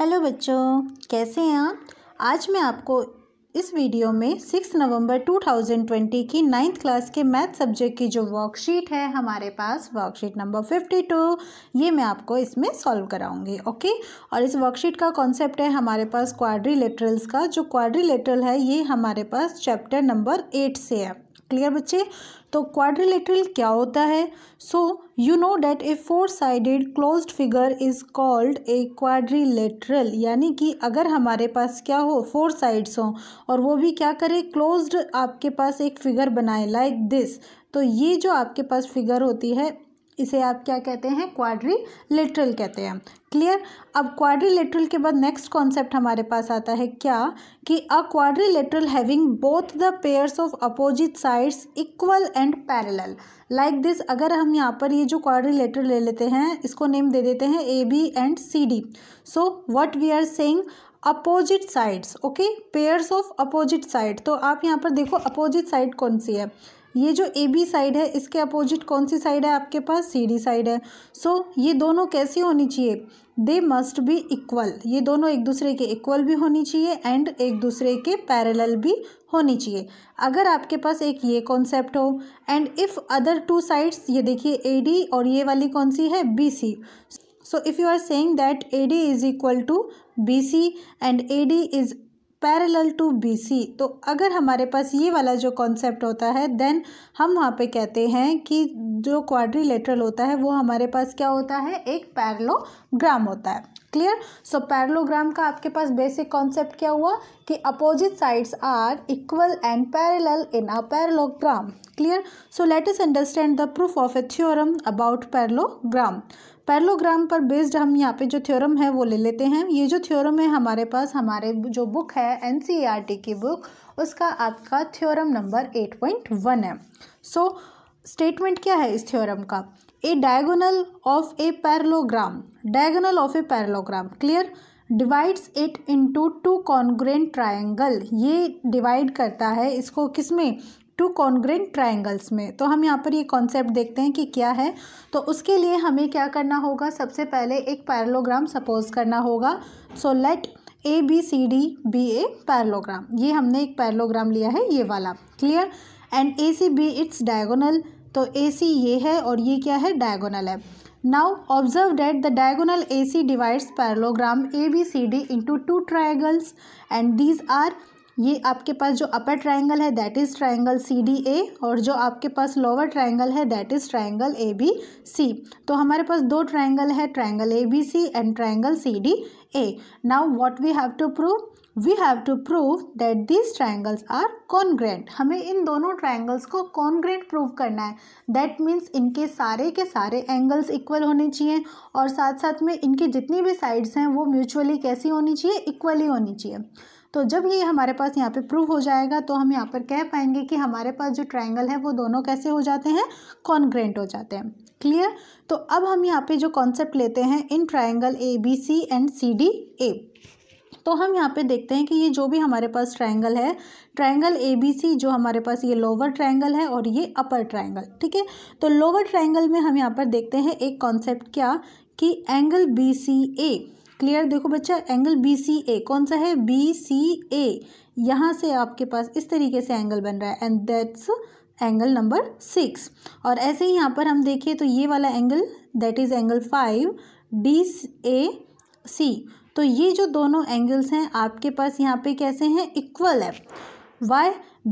Hello बच्चों कैसे हैं आप आज मैं आपको इस वीडियो में सिक्स नवंबर ट्वेंटी की नाइन्थ क्लास के मैथ सब्जेक्ट की जो वर्कशीट है हमारे पास वर्कशीट नंबर फिफ्टी टू ये मैं आपको इसमें सॉल्व कराऊंगी ओके और इस वर्कशीट का कॉन्सेप्ट है हमारे पास क्वाड्रीलेटरल्स का जो क्वाड्रीलेटरल है ये हमारे पास चैप्टर नंबर एट से है क्लियर बच्चे तो क्वाड्रिलेटरल क्या होता है so you know that a four sided closed figure is called a quadrilateral यानी कि अगर हमारे पास क्या हो फोर साइड्स हों और वो भी क्या करे क्लोज्ड आपके पास एक फिगर बनाए लाइक दिस तो ये जो आपके पास फिगर होती है इसे आप क्या कहते हैं क्वाड्री लेटरल कहते हैं क्लियर अब क्वाड्री लेटरल के बाद नेक्स्ट कॉन्सेप्ट हमारे पास आता है क्या कि a quadrilateral having both the pairs of opposite sides equal and parallel like this अगर हम यहाँ पर ये जो क्वाड्री लेटरल ले लेते हैं इसको नेम दे देते हैं A B and C D so what we are saying opposite sides okay pairs of opposite side तो आप यहाँ पर देखो अपोजिट साइड कौन सी है ये जो ए बी साइड है इसके अपोजिट कौन सी साइड है आपके पास सी डी साइड है सो so, ये दोनों कैसी होनी चाहिए दे मस्ट बी इक्वल ये दोनों एक दूसरे के इक्वल भी होनी चाहिए एंड एक दूसरे के पैरेलल भी होनी चाहिए अगर आपके पास एक ये कॉन्सेप्ट हो and if other two sides ये देखिए ए डी और ये वाली कौन सी है B C so if you are saying that A D is equal to B C and A D is parallel to B C तो अगर हमारे पास ये वाला जो कॉन्सेप्ट होता है देन हम वहाँ पे कहते हैं कि जो क्वाड्रीलेटरल होता है वो हमारे पास क्या होता है एक पैरलोग्राम होता है क्लियर सो पैरलोग्राम का आपके पास बेसिक कॉन्सेप्ट क्या हुआ कि opposite sides are equal and parallel in a parallelogram clear so let us understand the proof of a theorem about parallelogram parallelogram पर बेस्ड हम यहाँ पे जो थ्योरम है वो ले लेते हैं ये जो थ्योरम है हमारे पास हमारे जो बुक है एन e की बुक उसका आपका theorem number eight point one है सो so, स्टेटमेंट क्या है इस थ्योरम का a diagonal of a parallelogram diagonal of a parallelogram clear divides it into two congruent triangle ये डिवाइड करता है इसको किस में टू कॉन्ग्रेंट ट्राइंगल्स में तो हम यहाँ पर ये कॉन्सेप्ट देखते हैं कि क्या है तो उसके लिए हमें क्या करना होगा सबसे पहले एक पैरलोग्राम सपोज करना होगा so let A B C D be a parallelogram ये हमने एक पैरलोग्राम लिया है ये वाला clear and A C B it's diagonal तो ए सी ये है और ये क्या है डायगोनल है now observe that the diagonal A C divides parallelogram A B C D into two triangles and these are ये आपके पास जो अपर ट्राइंगल है that is triangle C D A और जो आपके पास लोअर ट्राइंगल है that is triangle A B C तो हमारे पास दो ट्राइंगल है triangle A B C and triangle C D A now what we have to prove we have to prove that these triangles are congruent हमें इन दोनों triangles को congruent prove करना है दैट मीन्स इनके सारे के सारे एंगल्स इक्वल होने चाहिए और साथ साथ में इनकी जितनी भी साइड्स हैं वो म्यूचुअली कैसी होनी चाहिए इक्वली होनी चाहिए तो जब ये हमारे पास यहाँ पे प्रूव हो जाएगा तो हम यहाँ पर कह पाएंगे कि हमारे पास जो ट्राइंगल है वो दोनों कैसे हो जाते हैं कॉन्ग्रेंट हो जाते हैं क्लियर तो अब हम यहाँ पे जो कॉन्सेप्ट लेते हैं इन triangle A B C and C D A तो हम यहाँ पे देखते हैं कि ये जो भी हमारे पास ट्रायंगल है ट्रायंगल ए बी सी जो हमारे पास ये लोअर ट्रायंगल है और ये अपर ट्रायंगल ठीक है तो लोअर ट्रायंगल में हम यहाँ पर देखते हैं एक कॉन्सेप्ट क्या कि angle B C A clear देखो बच्चा एंगल बी सी ए कौन सा है बी सी ए यहाँ से आपके पास इस तरीके से एंगल बन रहा है and that's angle number six और ऐसे ही यहाँ पर हम देखें तो ये वाला angle that is angle five D A C तो ये जो दोनों एंगल्स हैं आपके पास यहाँ पे कैसे हैं इक्वल है why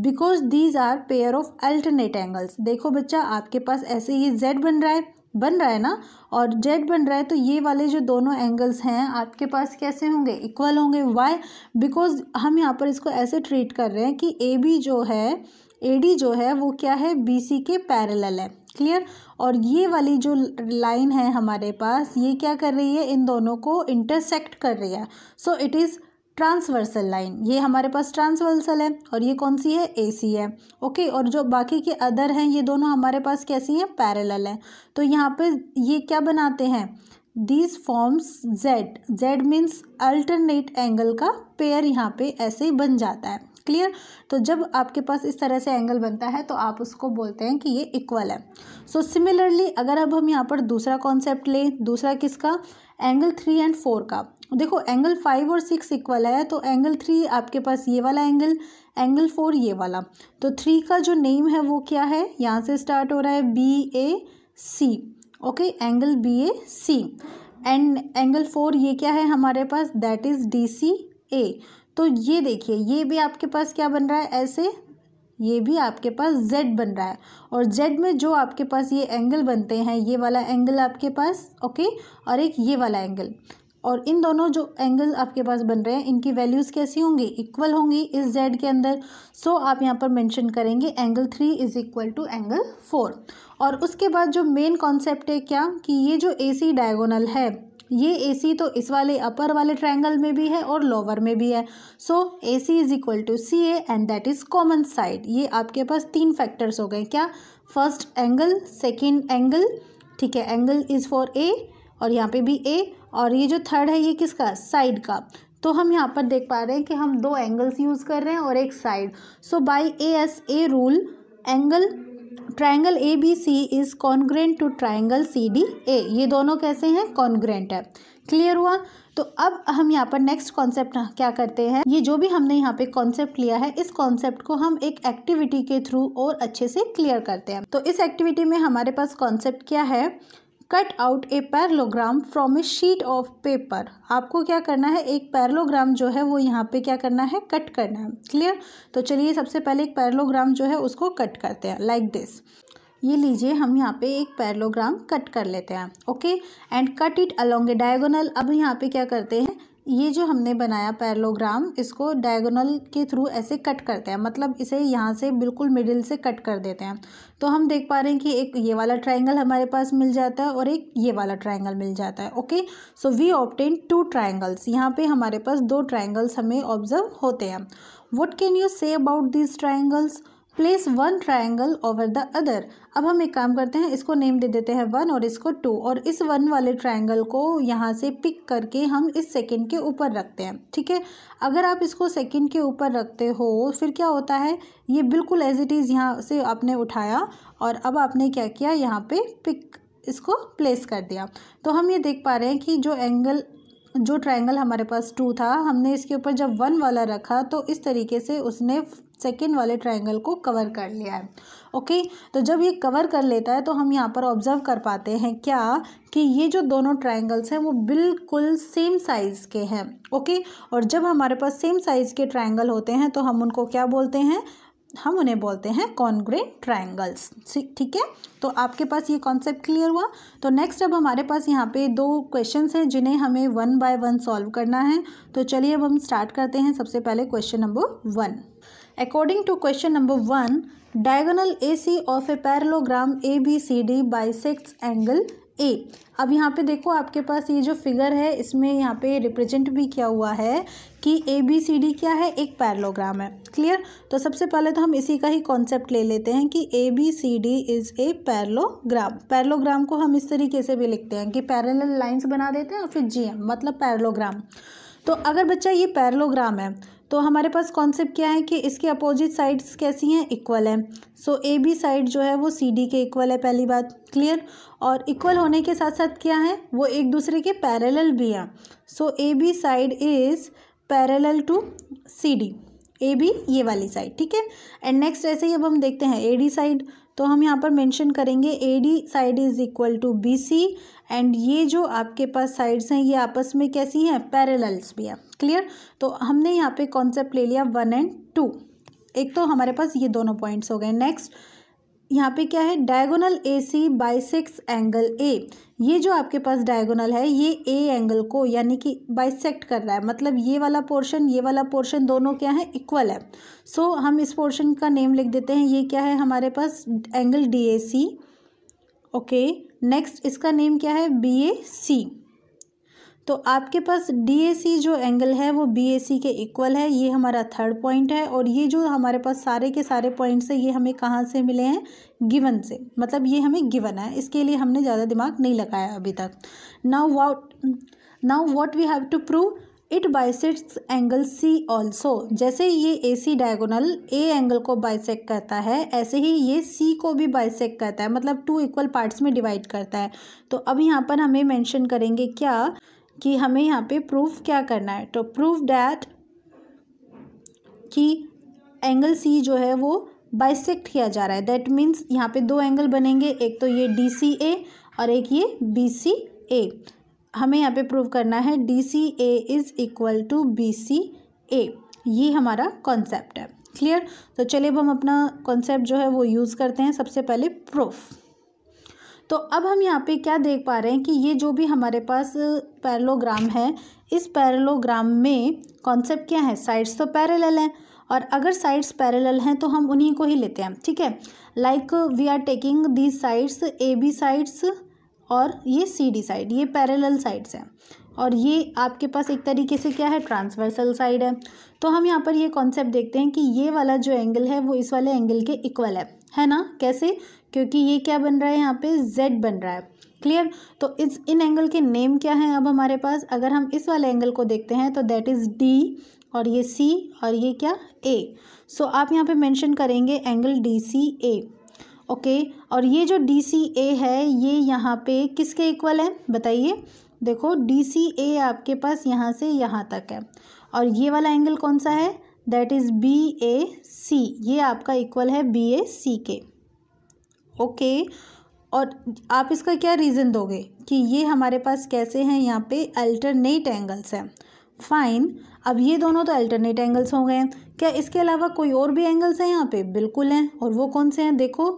because these are pair of alternate angles देखो बच्चा आपके पास ऐसे ये जेड बन रहा है बन रहा है ना और जेड बन रहा है तो ये वाले जो दोनों एंगल्स हैं आपके पास कैसे होंगे इक्वल होंगे वाई बिकॉज हम यहाँ पर इसको ऐसे ट्रीट कर रहे हैं कि ए बी जो है ए डी जो है वो क्या है बी सी के पैरेलल है क्लियर और ये वाली जो लाइन है हमारे पास ये क्या कर रही है इन दोनों को इंटरसेक्ट कर रही है so it is transversal line ये हमारे पास ट्रांसवर्सल है और ये कौन सी है एसी है ओके और जो बाकी के अदर हैं ये दोनों हमारे पास कैसी हैं पैरेलल हैं तो यहाँ पे ये क्या बनाते हैं these forms Z Z means alternate angle का पेयर यहाँ पे ऐसे ही बन जाता है क्लियर तो जब आपके पास इस तरह से एंगल बनता है तो आप उसको बोलते हैं कि ये इक्वल है सो so, सिमिलरली अगर अब हम यहाँ पर दूसरा कॉन्सेप्ट लें दूसरा किसका एंगल थ्री एंड फोर का देखो एंगल फाइव और सिक्स इक्वल है तो एंगल थ्री आपके पास ये वाला एंगल एंगल फोर ये वाला तो थ्री का जो नेम है वो क्या है यहाँ से स्टार्ट हो रहा है B A C okay angle B A C and angle four ये क्या है हमारे पास that is D C A तो ये देखिए ये भी आपके पास क्या बन रहा है ऐसे ये भी आपके पास z बन रहा है और z में जो आपके पास ये एंगल बनते हैं ये वाला एंगल आपके पास ओके और एक ये वाला एंगल और इन दोनों जो एंगल आपके पास बन रहे हैं इनकी वैल्यूज़ कैसी होंगी इक्वल होंगी इस जेड के अंदर सो so, आप यहाँ पर मेंशन करेंगे angle three is equal to angle four और उसके बाद जो मेन कॉन्सेप्ट है क्या कि ये जो ए सी डायगोनल है ये ए सी तो इस वाले अपर वाले ट्राइंगल में भी है और लोअर में भी है so A C is equal to C A and that is common side ये आपके पास तीन फैक्टर्स हो गए क्या फर्स्ट एंगल सेकेंड एंगल ठीक है एंगल इज़ फॉर ए और यहाँ पे भी ए और ये जो थर्ड है ये किसका साइड का तो हम यहाँ पर देख पा रहे हैं कि हम दो एंगल्स यूज़ कर रहे हैं और एक side so by A S A rule angle triangle A B C is congruent to triangle C D A ये दोनों कैसे हैं कॉन्ग्रेंट है क्लियर हुआ तो अब हम यहाँ पर नेक्स्ट कॉन्सेप्ट हाँ, क्या करते हैं ये जो भी हमने यहाँ पे कॉन्सेप्ट लिया है इस कॉन्सेप्ट को हम एक एक्टिविटी के थ्रू और अच्छे से क्लियर करते हैं तो इस एक्टिविटी में हमारे पास कॉन्सेप्ट क्या है cut out a parallelogram from a sheet of paper आपको क्या करना है एक पैरलोग्राम जो है वो यहाँ पे क्या करना है कट करना है क्लियर तो चलिए सबसे पहले एक पैरलोग्राम जो है उसको कट करते हैं लाइक like दिस ये लीजिए हम यहाँ पे एक पैरलोग्राम कट कर लेते हैं okay and cut it along a diagonal अब यहाँ पे क्या करते हैं ये जो हमने बनाया पैरलोग्राम इसको डायगोनल के थ्रू ऐसे कट करते हैं मतलब इसे यहाँ से बिल्कुल मिडिल से कट कर देते हैं तो हम देख पा रहे हैं कि एक ये वाला ट्राइंगल हमारे पास मिल जाता है और एक ये वाला ट्राइंगल मिल जाता है okay so we obtain two triangles यहाँ पे हमारे पास दो ट्राइंगल्स हमें ऑब्जर्व होते हैं what can you say about these triangles place one triangle over the other अब हम एक काम करते हैं इसको नेम दे देते हैं वन और इसको टू और इस वन वाले ट्रायंगल को यहाँ से पिक करके हम इस सेकंड के ऊपर रखते हैं ठीक है अगर आप इसको सेकंड के ऊपर रखते हो फिर क्या होता है ये बिल्कुल एज इट इज़ यहाँ से आपने उठाया और अब आपने क्या किया यहाँ पे पिक इसको प्लेस कर दिया तो हम ये देख पा रहे हैं कि जो एंगल जो ट्रायंगल हमारे पास टू था हमने इसके ऊपर जब वन वाला रखा तो इस तरीके से उसने सेकेंड वाले ट्रायंगल को कवर कर लिया है ओके तो जब ये कवर कर लेता है तो हम यहाँ पर ऑब्जर्व कर पाते हैं क्या कि ये जो दोनों ट्रायंगल्स हैं वो बिल्कुल सेम साइज़ के हैं ओके और जब हमारे पास सेम साइज़ के ट्रायंगल होते हैं तो हम उनको क्या बोलते हैं हम उन्हें बोलते हैं कॉन्ग्रेन ट्राइंगल्स ठीक है तो आपके पास ये कॉन्सेप्ट क्लियर हुआ तो नेक्स्ट अब हमारे पास यहाँ पे दो क्वेश्चंस हैं जिन्हें हमें वन बाय वन सॉल्व करना है तो चलिए अब हम स्टार्ट करते हैं सबसे पहले question number one according to question number one diagonal A C of a parallelogram A B C D by angle A अब यहाँ पे देखो आपके पास ये जो फिगर है इसमें यहाँ पे रिप्रेजेंट भी किया हुआ है कि ए बी सी डी क्या है एक पैरलोग्राम है क्लियर तो सबसे पहले तो हम इसी का ही कॉन्सेप्ट ले लेते हैं कि A B C D is a parallelogram parallelogram को हम इस तरीके से भी लिखते हैं कि पैरल लाइन्स बना देते हैं और फिर जी एम मतलब पैरलोग्राम तो अगर बच्चा ये पैरलोग्राम है तो हमारे पास कॉन्सेप्ट क्या है कि इसके अपोजिट साइड्स कैसी हैं इक्वल हैं सो ए बी साइड जो है वो सी डी के इक्वल है पहली बात क्लियर और इक्वल होने के साथ साथ क्या है वो एक दूसरे के पैरेलल भी हैं so A B side is parallel to C D A B ये वाली साइड ठीक है एंड नेक्स्ट ऐसे ही अब हम देखते हैं ए डी साइड तो हम यहाँ पर मेंशन करेंगे A D side is equal to B C and ये जो आपके पास साइड्स हैं ये आपस में कैसी हैं पैरेलल्स भी हैं क्लियर तो हमने यहाँ पे कॉन्सेप्ट ले लिया वन एंड टू एक तो हमारे पास ये दोनों पॉइंट्स हो गए नेक्स्ट यहाँ पे क्या है diagonal A C bisects angle A ये जो आपके पास डायगोनल है ये ए एंगल को यानी कि बाइसेक्ट कर रहा है मतलब ये वाला पोर्शन ये वाला पोर्शन दोनों क्या है इक्वल है सो so, हम इस पोर्शन का नेम लिख देते हैं ये क्या है हमारे पास angle D A C okay next इसका नेम क्या है बी ए सी तो आपके पास डी जो एंगल है वो बी के इक्वल है ये हमारा थर्ड पॉइंट है और ये जो हमारे पास सारे के सारे पॉइंट्स है ये हमें कहाँ से मिले हैं गिवन से मतलब ये हमें गिवन है इसके लिए हमने ज़्यादा दिमाग नहीं लगाया अभी तक now what now what we have to prove it bisects angle C also जैसे ये A C diagonal A angle को बाइसेक करता है ऐसे ही ये सी को भी बाइसेक करता है मतलब टू इक्वल पार्ट्स में डिवाइड करता है तो अब यहाँ पर हमें मैंशन करेंगे क्या कि हमें यहाँ पे प्रूफ क्या करना है तो प्रूफ डैट कि एंगल सी जो है वो बाइसेक्ट किया जा रहा है दैट मीन्स यहाँ पे दो एंगल बनेंगे एक तो ये डी सी ए और एक ये बी सी ए हमें यहाँ पे प्रूव करना है D C A is equal to B C A ये हमारा कॉन्सेप्ट है क्लियर तो चलिए अब हम अपना कॉन्सेप्ट जो है वो यूज़ करते हैं सबसे पहले प्रूफ तो अब हम यहाँ पे क्या देख पा रहे हैं कि ये जो भी हमारे पास पैरलोग्राम है इस पैरलोग्राम में कॉन्सेप्ट क्या है साइड्स तो पैरेलल हैं और अगर साइड्स पैरेलल हैं तो हम उन्हीं को ही लेते हैं ठीक है like we are taking the sides A B sides और ये सी डी साइड ये पैरेलल साइड्स हैं और ये आपके पास एक तरीके से क्या है ट्रांसवर्सल साइड है तो हम यहाँ पर ये कॉन्सेप्ट देखते हैं कि ये वाला जो एंगल है वो इस वाले एंगल के इक्वल है है ना कैसे क्योंकि ये क्या बन रहा है यहाँ पे जेड बन रहा है क्लियर तो इस इन एंगल के नेम क्या हैं अब हमारे पास अगर हम इस वाले एंगल को देखते हैं तो दैट इज़ डी और ये सी और ये क्या ए सो so, आप यहाँ पर मैंशन करेंगे angle D C A okay और ये जो डी सी ए है ये यहाँ पे किसके इक्वल है बताइए देखो डी सी ए आपके पास यहाँ से यहाँ तक है और ये वाला एंगल कौन सा है that is B A C ये आपका इक्वल है बी ए सी के ओके और आप इसका क्या रीज़न दोगे कि ये हमारे पास कैसे हैं यहाँ पे अल्टरनेट एंगल्स हैं फाइन अब ये दोनों तो अल्टरनेट एंगल्स हो गए क्या इसके अलावा कोई और भी एंगल्स हैं यहाँ पे बिल्कुल हैं और वो कौन से हैं देखो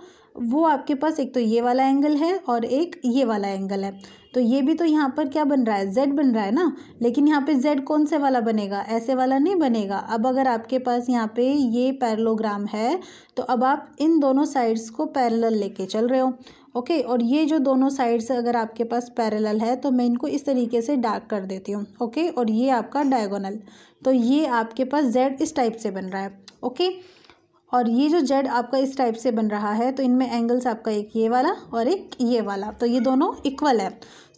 वो आपके पास एक तो ये वाला एंगल है और एक ये वाला एंगल है तो ये भी तो यहाँ पर क्या बन रहा है जेड बन रहा है ना लेकिन यहाँ पे जेड कौन से वाला बनेगा ऐसे वाला नहीं बनेगा अब अगर आपके पास यहाँ पे ये पैरलोग्राम है तो अब आप इन दोनों साइड्स को पैरेलल लेके चल रहे हो ओके और ये जो दोनों साइड्स अगर आपके पास पैरेलल है तो मैं इनको इस तरीके से डार्क कर देती हूँ ओके और ये आपका डायगोनल तो ये आपके पास जेड इस टाइप से बन रहा है ओके okay? और ये जो जेड आपका इस टाइप से बन रहा है तो इनमें एंगल्स आपका एक ये वाला और एक ये वाला तो ये दोनों इक्वल है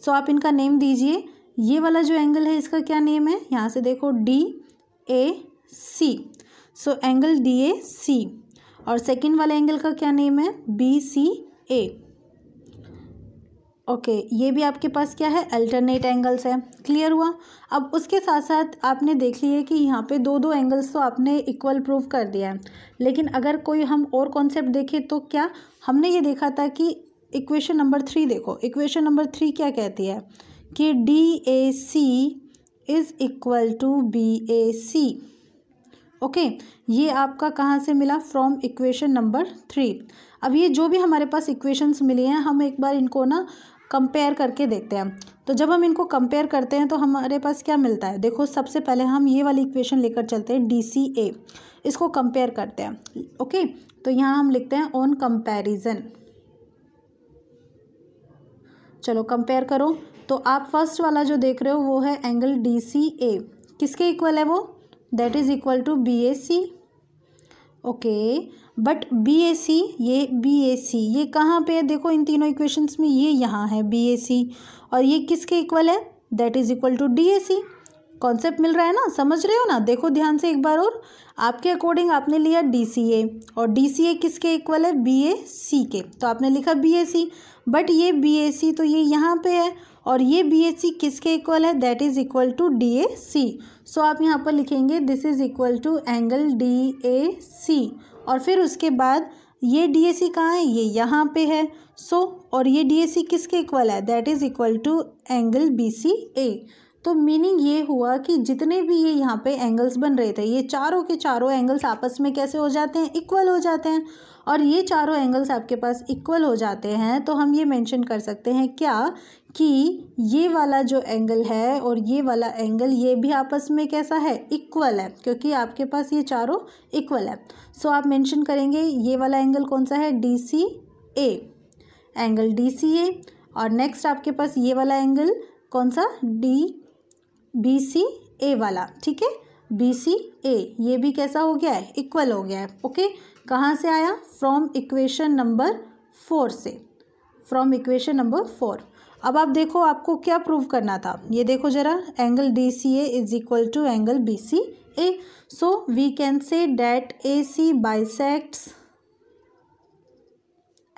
सो आप इनका नेम दीजिए ये वाला जो एंगल है इसका क्या नेम है यहाँ से देखो D A C so angle D A C और सेकेंड वाले एंगल का क्या नेम है B C A okay okay, ये भी आपके पास क्या है अल्टरनेट एंगल्स है क्लियर हुआ अब उसके साथ साथ आपने देख लिए कि यहाँ पे दो दो एंगल्स तो आपने इक्वल प्रूव कर दिया है लेकिन अगर कोई हम और कॉन्सेप्ट देखें तो क्या हमने ये देखा था कि इक्वेशन नंबर थ्री देखो इक्वेशन नंबर थ्री क्या कहती है कि D A C is equal to B A C okay ये आपका कहाँ से मिला फ्रॉम इक्वेशन नंबर थ्री अब ये जो भी हमारे पास इक्वेशंस मिले हैं हम एक बार इनको ना कंपेयर करके देखते हैं तो जब हम इनको कंपेयर करते हैं तो हमारे पास क्या मिलता है देखो सबसे पहले हम ये वाली इक्वेशन लेकर चलते हैं डी सी ए इसको कंपेयर करते हैं ओके तो यहाँ हम लिखते हैं ऑन कंपेरिजन चलो कंपेयर करो तो आप फर्स्ट वाला जो देख रहे हो वो है एंगल डी सी ए किसके इक्वल है वो that is equal to B A C okay but B A C ये बी ए सी ये कहाँ पे है देखो इन तीनों इक्वेशंस में ये यहाँ है बी ए सी और ये किसके इक्वल है that is equal to D A C concept मिल रहा है ना समझ रहे हो ना देखो ध्यान से एक बार और आपके अकॉर्डिंग आपने लिया डी सी ए और डी सी ए किसके इक्वल है बी ए सी के तो आपने लिखा बी ए सी बट ये बी ए सी तो ये यहाँ पे है और ये बी ए सी किसके इक्वल है that is equal to D A C so आप यहाँ पर लिखेंगे this is equal to angle D A C और फिर उसके बाद ये डी ए सी कहाँ है ये यहाँ पे है सो so, और ये डी ए सी किसके इक्वल है that is equal to angle B C A तो मीनिंग ये हुआ कि जितने भी ये यहाँ पे एंगल्स बन रहे थे ये चारों के चारों एंगल्स आपस में कैसे हो जाते हैं इक्वल हो जाते हैं और ये चारों एंगल्स आपके पास इक्वल हो जाते हैं तो हम ये मेंशन कर सकते हैं क्या कि ये वाला जो एंगल है और ये वाला एंगल ये भी आपस में कैसा है इक्वल है क्योंकि आपके पास ये चारों इक्वल है सो so, आप मेंशन करेंगे ये वाला एंगल कौन सा है D C A angle D C A और नेक्स्ट आपके पास ये वाला एंगल कौन सा डी बी सी ए वाला ठीक है बी सी ए ये भी कैसा हो गया है इक्वल हो गया है ओके कहाँ से आया फ्रॉम इक्वेशन नंबर फोर से फ्रॉम इक्वेशन नंबर फोर अब आप देखो आपको क्या प्रूव करना था ये देखो जरा angle D C A is equal to angle B C A so we can say that A C bisects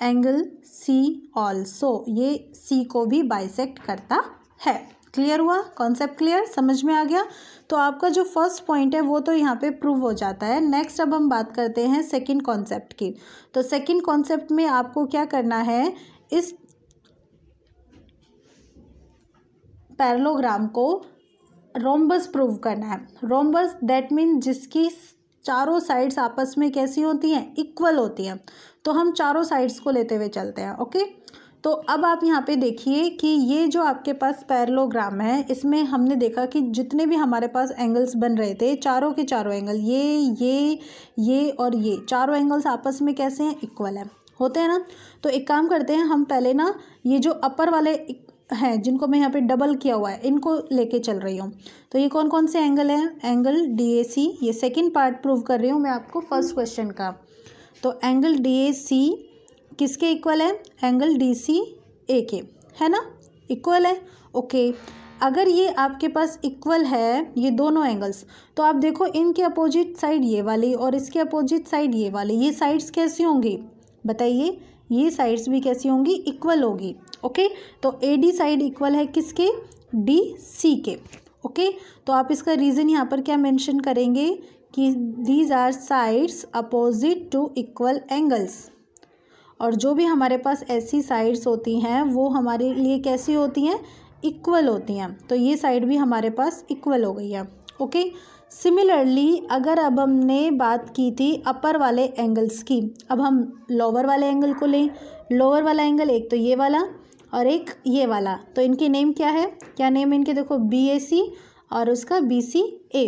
angle C also ये सी को भी बाइसेक्ट करता है क्लियर हुआ कॉन्सेप्ट क्लियर समझ में आ गया तो आपका जो फर्स्ट पॉइंट है वो तो यहाँ पे प्रूव हो जाता है नेक्स्ट अब हम बात करते हैं सेकंड कॉन्सेप्ट की तो सेकंड कॉन्सेप्ट में आपको क्या करना है इस पैरलोग्राम को रोम्बस प्रूव करना है रोम्बस दैट मीन जिसकी चारों साइड्स आपस में कैसी होती हैं इक्वल होती हैं तो हम चारों साइड्स को लेते हुए चलते हैं ओके तो अब आप यहाँ पे देखिए कि ये जो आपके पास पैरलोग्राम है इसमें हमने देखा कि जितने भी हमारे पास एंगल्स बन रहे थे चारों के चारों एंगल ये ये ये और ये चारों एंगल्स आपस में कैसे हैं इक्वल है होते हैं ना तो एक काम करते हैं हम पहले ना ये जो अपर वाले हैं जिनको मैं यहाँ पे डबल किया हुआ है इनको लेके चल रही हूँ तो ये कौन कौन से एंगल हैं एंगल डी ए सी ये सेकेंड पार्ट प्रूव कर रही हूँ मैं आपको फर्स्ट क्वेश्चन का तो एंगल डी ए सी किसके इक्वल है एंगल डी सी ए के है ना इक्वल है ओके अगर ये आपके पास इक्वल है ये दोनों एंगल्स तो आप देखो इनके अपोजिट साइड ये वाली और इसके अपोजिट साइड ये वाली ये साइड्स कैसी होंगी बताइए ये साइड्स भी कैसी होंगी इक्वल होगी ओके तो ए डी साइड इक्वल है किसके डी सी के ओके तो आप इसका रीज़न यहाँ पर क्या मेंशन करेंगे कि these are sides opposite to equal angles और जो भी हमारे पास ऐसी साइड्स होती हैं वो हमारे लिए कैसी होती हैं इक्वल होती हैं तो ये साइड भी हमारे पास इक्वल हो गई है ओके okay? सिमिलरली अगर अब हमने बात की थी अपर वाले एंगल्स की अब हम लोअर वाले एंगल को लें लोअर वाला एंगल एक तो ये वाला और एक ये वाला तो इनके नेम क्या है क्या नेम है इनके देखो बी ए सी और उसका B C A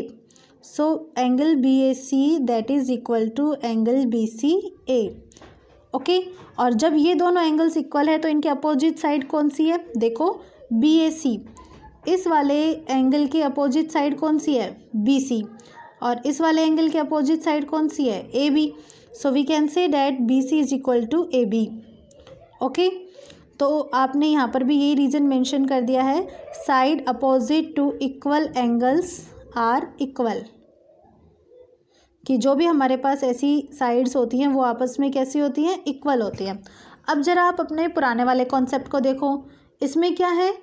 so angle B A C that is equal to angle B C A okay और जब ये दोनों एंगल्स इक्वल है तो इनके अपोजिट साइड कौन सी है देखो बी ए सी इस वाले एंगल की अपोजिट साइड कौन सी है बी सी और इस वाले एंगल के अपोजिट साइड कौन सी है A B so we can say that B C is equal to A B okay तो आपने यहाँ पर भी यही रीजन मेंशन कर दिया है side opposite to equal angles are equal कि जो भी हमारे पास ऐसी साइड्स होती हैं वो आपस में कैसी होती हैं इक्वल होती हैं अब ज़रा आप अपने पुराने वाले कॉन्सेप्ट को देखो इसमें क्या है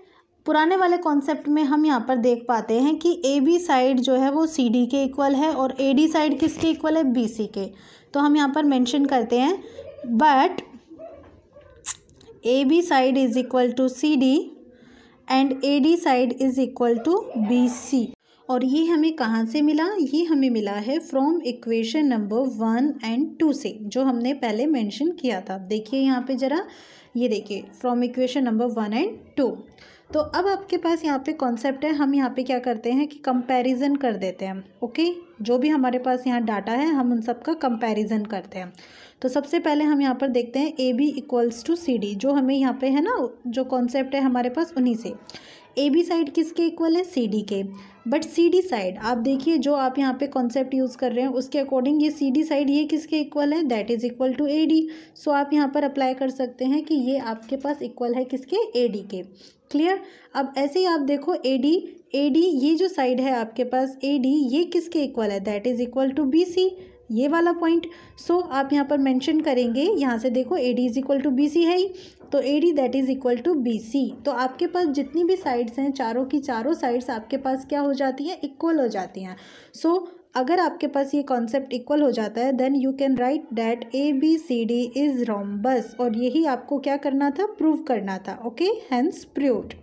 पुराने वाले कॉन्सेप्ट में हम यहाँ पर देख पाते हैं कि ए बी साइड जो है वो सी डी के इक्वल है और ए डी साइड किसके इक्वल है बी सी के तो हम यहाँ पर मेंशन करते हैं but A B side is equal to C D and A D side is equal to B C और ये हमें कहाँ से मिला ये हमें मिला है from equation number one and two से जो हमने पहले मेंशन किया था देखिए यहाँ पे ज़रा ये देखिए from equation number one and two तो अब आपके पास यहाँ पे कॉन्सेप्ट है हम यहाँ पे क्या करते हैं कि कंपैरिजन कर देते हैं ओके जो भी हमारे पास यहाँ डाटा है हम उन सब का कंपैरिजन करते हैं तो सबसे पहले हम यहाँ पर देखते हैं A B equals to C D जो हमें यहाँ पे है ना जो कॉन्सेप्ट है हमारे पास उन्हीं से ए बी साइड किसके इक्वल है सी डी के बट सी डी साइड आप देखिए जो आप यहाँ पे कॉन्सेप्ट यूज़ कर रहे हैं उसके अकॉर्डिंग ये सी डी साइड ये किसके इक्वल है that is equal to A D so आप यहाँ पर अप्लाई कर सकते हैं कि ये आपके पास इक्वल है किसके ए डी के क्लियर अब ऐसे ही आप देखो ए डी ए डी ये जो साइड है आपके पास ए डी ये किसके इक्वल है that is equal to B C ये वाला पॉइंट सो so, आप यहाँ पर मेंशन करेंगे यहाँ से देखो A D is equal to B C है ही तो A D that is equal to B C तो आपके पास जितनी भी साइड्स हैं चारों की चारों साइड्स आपके पास क्या हो जाती हैं इक्वल हो जाती हैं सो so, अगर आपके पास ये कॉन्सेप्ट इक्वल हो जाता है then you can write that A B C D is rhombus और यही आपको क्या करना था प्रूव करना था ओके हैंस प्रूव्ड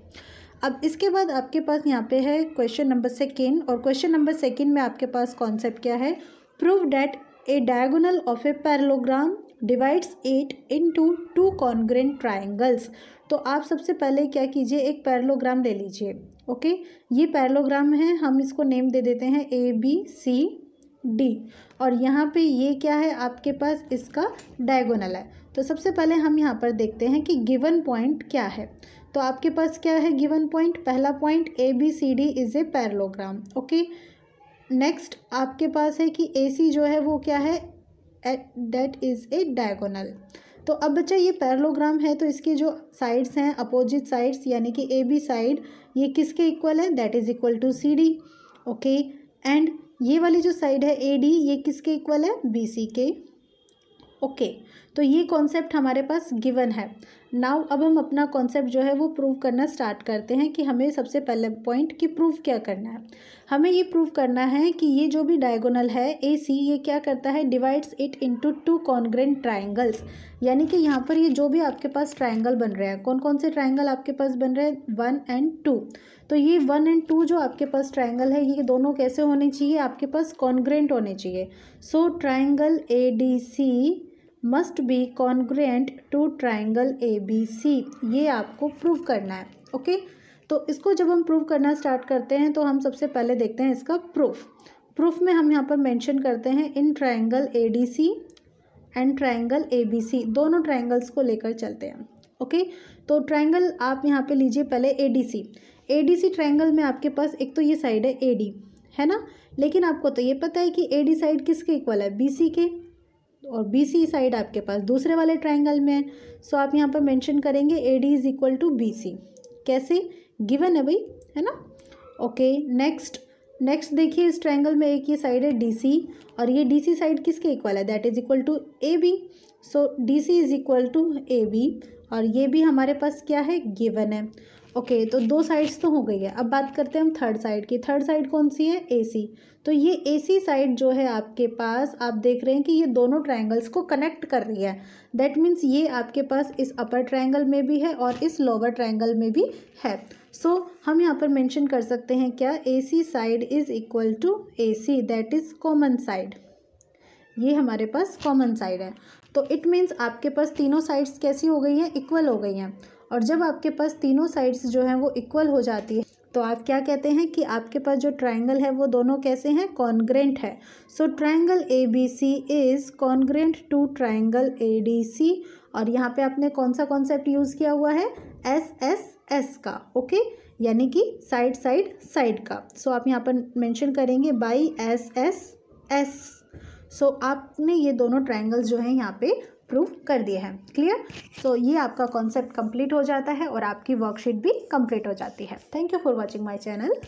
अब इसके बाद आपके पास यहाँ पे है क्वेश्चन नंबर सेकेंड और क्वेश्चन नंबर सेकेंड में आपके पास कॉन्सेप्ट क्या है prove that a diagonal of a parallelogram divides it into two congruent triangles तो आप सबसे पहले क्या कीजिए एक पैरलोग्राम ले लीजिए ओके ये पैरलोग्राम है हम इसको नेम दे देते हैं ए बी सी डी और यहाँ पे ये क्या है आपके पास इसका डायगोनल है तो सबसे पहले हम यहाँ पर देखते हैं कि गिवन पॉइंट क्या है तो आपके पास क्या है गिवन पॉइंट पहला point A B C D is a parallelogram okay next आपके पास है कि ए सी जो है वो क्या है दैट इज़ ए डायगोनल तो अब बच्चा ये पैरलोग्राम है तो इसके जो साइड्स हैं अपोजिट साइड्स यानी कि ए बी साइड ये किसके इक्वल है that is equal to C D okay and ये वाली जो साइड है ए डी ये किसके इक्वल है बी सी के ओके okay. तो ये कॉन्सेप्ट हमारे पास गिवन है नाउ अब हम अपना कॉन्सेप्ट जो है वो प्रूव करना स्टार्ट करते हैं कि हमें सबसे पहले पॉइंट कि प्रूव क्या करना है हमें ये प्रूव करना है कि ये जो भी डायगोनल है ए सी ये क्या करता है divides it into two congruent triangles यानी कि यहाँ पर ये जो भी आपके पास ट्राइंगल बन रहे हैं कौन कौन से ट्राइंगल आपके पास बन रहे हैं वन एंड टू तो ये वन एंड टू जो आपके पास ट्राइंगल है ये दोनों कैसे होने चाहिए आपके पास कॉन्ग्रेंट होने चाहिए so triangle A D C must be congruent to triangle A B C ये आपको प्रूव करना है ओके तो इसको जब हम प्रूव करना स्टार्ट करते हैं तो हम सबसे पहले देखते हैं इसका प्रूफ प्रूफ में हम यहाँ पर मेंशन करते हैं इन triangle A D C and triangle A B C दोनों ट्राइंगल्स को लेकर चलते हैं ओके तो ट्राइंगल आप यहाँ पे लीजिए पहले A D C A D C triangle में आपके पास एक तो ये साइड है ए डी है ना लेकिन आपको तो ये पता है कि ए डी साइड किसके इक्वल है बी सी के और बी सी साइड आपके पास दूसरे वाले ट्राइंगल में है सो आप यहाँ पर मैंशन करेंगे A D is equal to B C कैसे गिवन है भाई है ना ओके नेक्स्ट नेक्स्ट देखिए इस ट्राइंगल में एक ये साइड है डी सी और ये डी सी साइड किसके इक्वल है that is equal to A B so D C is equal to A B और ये भी हमारे पास क्या है गिवन है ओके okay, तो दो साइड्स तो हो गई है अब बात करते हैं हम थर्ड साइड की थर्ड साइड कौन सी है एसी तो ये एसी साइड जो है आपके पास आप देख रहे हैं कि ये दोनों ट्रायंगल्स को कनेक्ट कर रही है दैट मीन्स ये आपके पास इस अपर ट्रायंगल में भी है और इस लोअर ट्रायंगल में भी है सो so, हम यहाँ पर मैंशन कर सकते हैं क्या A C side is equal to A C that is common side ये हमारे पास कॉमन साइड है तो इट मीन्स आपके पास तीनों साइड्स कैसी हो गई हैं इक्वल हो गई हैं और जब आपके पास तीनों साइड्स जो हैं वो इक्वल हो जाती है तो आप क्या कहते हैं कि आपके पास जो ट्रायंगल है वो दोनों कैसे हैं कॉन्ग्रेंट है so triangle A B C is congruent to triangle A D C और यहाँ पे आपने कौन सा कॉन्सेप्ट यूज़ किया हुआ है एस एस एस का ओके okay? यानी कि साइड साइड साइड का सो so, आप यहाँ पर मेंशन करेंगे by S S S so आपने ये दोनों ट्राइंगल्स जो हैं यहाँ पर प्रूव कर दिया है क्लियर सो so, ये आपका कॉन्सेप्ट कंप्लीट हो जाता है और आपकी वर्कशीट भी कंप्लीट हो जाती है thank you for watching my channel